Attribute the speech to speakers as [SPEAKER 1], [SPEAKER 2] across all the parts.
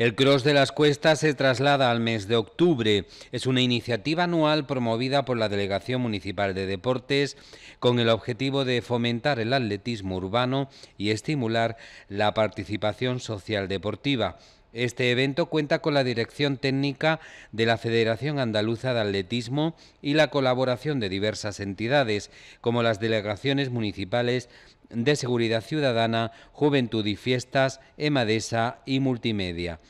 [SPEAKER 1] El Cross de las Cuestas se traslada al mes de octubre. Es una iniciativa anual promovida por la Delegación Municipal de Deportes con el objetivo de fomentar el atletismo urbano y estimular la participación social deportiva. Este evento cuenta con la dirección técnica de la Federación Andaluza de Atletismo y la colaboración de diversas entidades, como las delegaciones municipales de Seguridad Ciudadana, Juventud y Fiestas, EMADESA y Multimedia.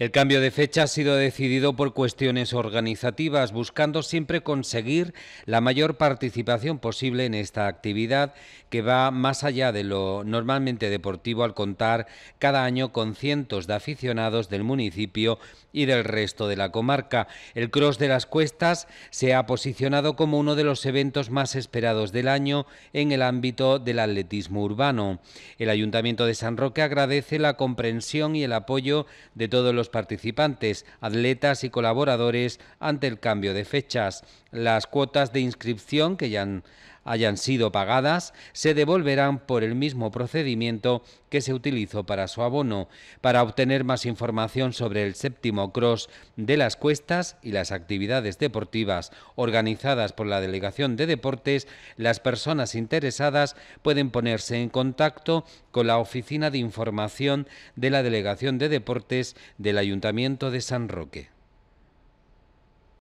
[SPEAKER 1] El cambio de fecha ha sido decidido por cuestiones organizativas, buscando siempre conseguir la mayor participación posible en esta actividad que va más allá de lo normalmente deportivo al contar cada año con cientos de aficionados del municipio y del resto de la comarca. El Cross de las Cuestas se ha posicionado como uno de los eventos más esperados del año en el ámbito del atletismo urbano. El Ayuntamiento de San Roque agradece la comprensión y el apoyo de todos los participantes, atletas y colaboradores ante el cambio de fechas. Las cuotas de inscripción que ya han hayan sido pagadas, se devolverán por el mismo procedimiento que se utilizó para su abono. Para obtener más información sobre el séptimo cross de las cuestas y las actividades deportivas organizadas por la Delegación de Deportes, las personas interesadas pueden ponerse en contacto con la Oficina de Información de la Delegación de Deportes del Ayuntamiento de San Roque.